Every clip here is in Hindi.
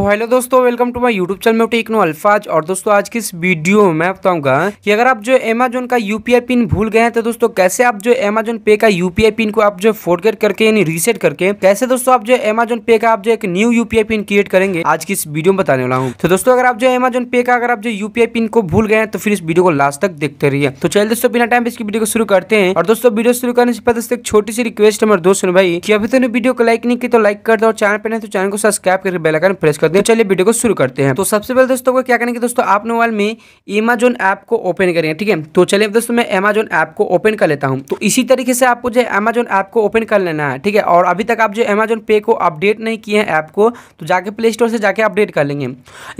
तो हेलो दोस्तों welcome to my YouTube channel में टेक्नो अल्फाज और दोस्तों आज की इस वीडियो में मैं बताऊंगा कि अगर आप जो अमेजोन का यूपीआई पिन भूल गए हैं तो दोस्तों कैसे आप जो अमेजोन पे का यूपीआई पिन को आप जो फोरगेट करके यानी रीसेट करके कैसे दोस्तों आप जो अमेजोन पे का आप जो एक न्यू यूपीआई पिन क्रिएट करेंगे आज की इस वीडियो में बताने वाला हूँ तो दोस्तों अगर आप जो अमेजोन पे का अगर आप जो यूपीआई पिन को भूल गए हैं तो फिर इस वीडियो को लास्ट तक देखते रहिए तो चलिए दोस्तों बिना टाइम इसकी वीडियो को शुरू करते हैं और दोस्तों वीडियो शुरू करने से पहले एक छोटी सी रिक्वेस्ट हमारे दोस्तों भाई की अभी तक वीडियो को लाइक नहीं की तो लाइक कर दो और चैनल पर नहीं तो चैनल को सब्सक्राइब करके बेलाइकन प्रेस कर करते हैं चलिए वीडियो को शुरू करते हैं तो सबसे पहले दोस्तों को क्या करेंगे दोस्तों आप मोबाइल में एमेजोन ऐप को ओपन करेंगे ठीक है तो चलिए दोस्तों मैं अमेजोन ऐप को ओपन कर लेता हूँ तो इसी तरीके से आपको जो है अमेजोन ऐप को ओपन कर लेना है ठीक है और अभी तक आप जो अमेजोन पे को अपडेट नहीं किए हैं ऐप को तो जाके प्ले स्टोर से जाके अपडेट कर लेंगे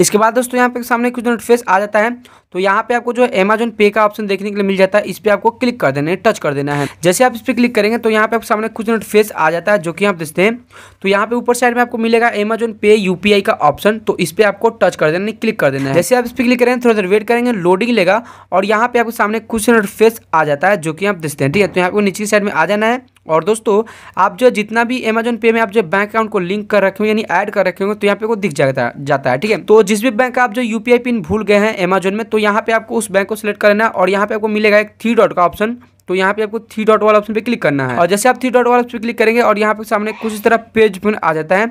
इसके बाद दोस्तों यहाँ पे सामने कुछ नोटिफेस आ जाता है तो यहाँ पे आपको जो है अमेजोन पे का ऑप्शन देखने के लिए मिल जाता है इस पर आपको क्लिक कर देना है टच कर देना है जैसे आप इस पर क्लिक करेंगे तो यहाँ पे आपके सामने कुछ नोटिफेस आ जाता है जो कि आप देखते हैं तो यहाँ पे ऊपर साइड में आपको मिलेगा अमेजोन पे यूपीआई का ऑप्शन तो इस पर आपको टच कर देना क्लिक कर देना है जैसे आप इस पर क्लिक करेंगे थोड़ा देर वेट करेंगे लोडिंग लेगा और यहाँ पे आपके सामने कुछ फेस आ जाता है जो कि आप देखते हैं ठीक है तो यहाँ पे नीचे साइड में आ जाना है और दोस्तों आप जो जितना भी अमेजोन पे में आप जो बैंक अकाउंट को लिंक कर रखे यानी ऐड कर रखे होंगे तो यहाँ पे को दिख जाता जाता है ठीक है तो जिस भी बैंक आप जो यूपीआई पिन भूल गए हैं अमेजोन में तो यहाँ पे आपको उस बैंक को सिलेक्ट करना है और यहाँ पे आपको मिलेगा एक थ्री डॉट का ऑप्शन तो यहाँ पे आपको थ्री डॉट वाला ऑप्शन पे क्लिक करना है और जैसे आप थ्री डॉट वाला ऑप्शन पे क्लिक करेंगे और यहाँ पे सामने कुछ इस तरह पेज पिन आ जाता है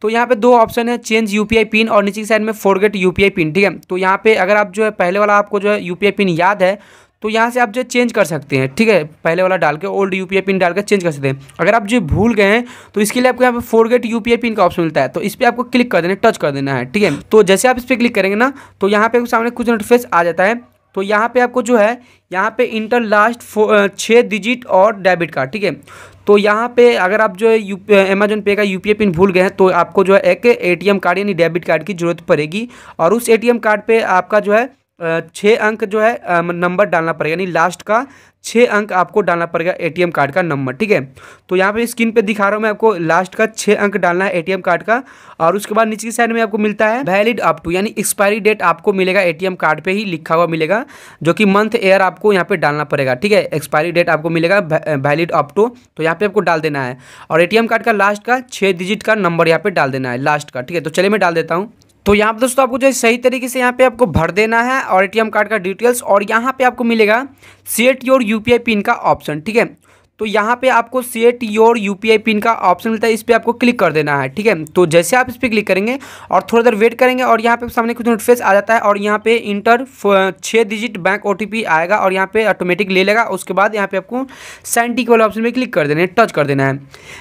तो यहाँ पे दो ऑप्शन है चेंज यूपीआई पिन और नीचे की साइड में फोरगेट यूपीआई पिन ठीक है तो यहाँ पे अगर आप जो है पहले वाला आपको जो है यूपीआई पिन याद है तो यहाँ से आप जो चेंज कर सकते हैं ठीक है पहले वाला डाल के ओल्ड यूपीआई पिन डाल के चेंज कर सकते हैं अगर आप जो भूल गए हैं तो इसके लिए आपको यहाँ पे फोरगेट यूपीआई पिन का ऑप्शन मिलता है तो इस पर आपको क्लिक कर देना टच कर देना है ठीक है तो जैसे आप इस पर क्लिक करेंगे ना तो यहाँ पे सामने कुछ नोटिफेस आ जाता है तो यहाँ पे आपको जो है यहाँ पे इंटर लास्ट छः डिजिट और डेबिट कार्ड ठीक है तो यहाँ पे अगर आप जो है यू अमेजोन पे का यू पिन भूल गए हैं तो आपको जो है एक एटीएम कार्ड यानी डेबिट कार्ड की ज़रूरत पड़ेगी और उस एटीएम कार्ड पे आपका जो है छः अंक जो है नंबर डालना पड़ेगा यानी लास्ट का छः अंक आपको डालना पड़ेगा एटीएम कार्ड का नंबर ठीक है तो यहाँ पे स्क्रीन पे दिखा रहा हूँ मैं आपको लास्ट का छः अंक डालना है एटीएम कार्ड का और उसके बाद नीचे की साइड में आपको मिलता है वैलिड अप टू यानी एक्सपायरी डेट आपको मिलेगा एटीएम कार्ड पे ही लिखा हुआ मिलेगा जो कि मंथ एयर आपको यहाँ पे डालना पड़ेगा ठीक है एक्सपायरी डेट आपको मिलेगा वैलिड अप टू तो यहाँ पर आपको डाल देना है और ए कार्ड का लास्ट का छः डिजिट का नंबर यहाँ पर डाल देना है लास्ट का ठीक है तो चलिए मैं डाल देता हूँ तो यहाँ पर दोस्तों आपको जो है सही तरीके से यहाँ पे आपको भर देना है और एटीएम कार्ड का डिटेल्स और यहाँ पे आपको मिलेगा सेट योर यूपीआई पिन का ऑप्शन ठीक है तो यहाँ पे आपको सेट योर यूपीआई पिन का ऑप्शन मिलता है इस पर आपको क्लिक कर देना है ठीक है तो जैसे आप इस पर क्लिक करेंगे और थोड़ा देर वेट करेंगे और यहाँ पे सामने कुछ नोटिफेस आ जाता है और यहाँ पे इंटर छः डिजिट बैंक ओ आएगा और यहाँ पे ऑटोमेटिक ले लेगा उसके बाद यहाँ पे आपको साइन टिक वाले ऑप्शन में क्लिक कर देना है टच कर देना है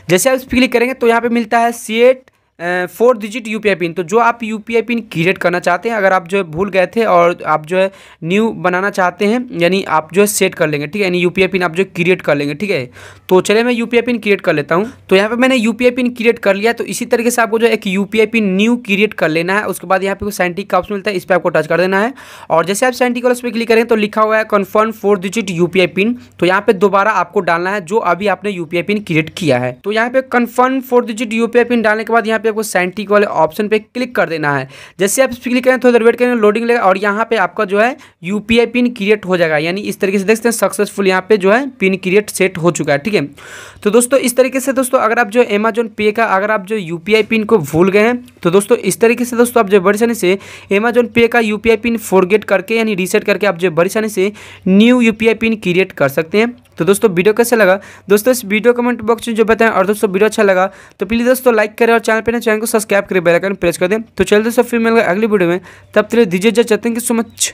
जैसे आप इस पर क्लिक करेंगे तो यहाँ पर मिलता है set four digit U pin तो जो आप यू पिन क्रिएट करना चाहते हैं अगर आप जो है भूल गए थे और आप जो है न्यू बनाना चाहते हैं यानी आप जो है सेट कर लेंगे ठीक है यानी यू पिन आप जो क्रिएट कर लेंगे ठीक है तो चले मैं यू पिन क्रिएट कर लेता हूँ तो यहाँ पर मैंने यू पिन क्रिएट कर लिया तो इसी तरीके से आपको जो एक यू पिन न्यू क्रिएट कर लेना है उसके बाद यहाँ पे साइंटिक का ऑप्शन मिलता है इस पर आपको टच कर देना है और जैसे आप साइंटिक वाले उस पर क्लिक करें तो लिखा हुआ है confirm four digit U pin तो यहाँ पे दोबारा आपको डालना है जो अभी आपने यू पिन क्रिएट किया है तो यहाँ पे confirm four digit U pin डालने के बाद यहाँ पे आपको सेंटिक वाले ऑप्शन पे क्लिक कर देना है जैसे आप इस पर क्लिक करें थोड़ी देर वेट करें लोडिंग लेगा और यहाँ पे आपका जो है यू पिन क्रिएट हो जाएगा यानी इस तरीके से देख सकते हैं सक्सेसफुल यहाँ पे जो है पिन क्रिएट सेट हो चुका है ठीक है तो दोस्तों इस तरीके से दोस्तों अगर आप जो अमेजोन पे का अगर आप जो यू पिन को भूल गए हैं तो दोस्तों इस तरीके से दोस्तों आप जो बड़ी से अमेजोन पे का यू पिन फोरगेट करके यानी रीसेट करके आप जो बड़ी से न्यू यू पिन क्रिएट कर सकते हैं तो दोस्तों वीडियो कैसे लगा दोस्तों इस वीडियो कमेंट बॉक्स में जो बताएं और दोस्तों वीडियो अच्छा लगा तो प्लीज़ दोस्तों लाइक करें और चैनल पर अपने चैनल को सब्सक्राइब करें बेलाइकन प्रेस कर दें तो चलते सब फिर मिलेगा अगली वीडियो में तब तक दीजिए जय चाहते हैं कि सो मच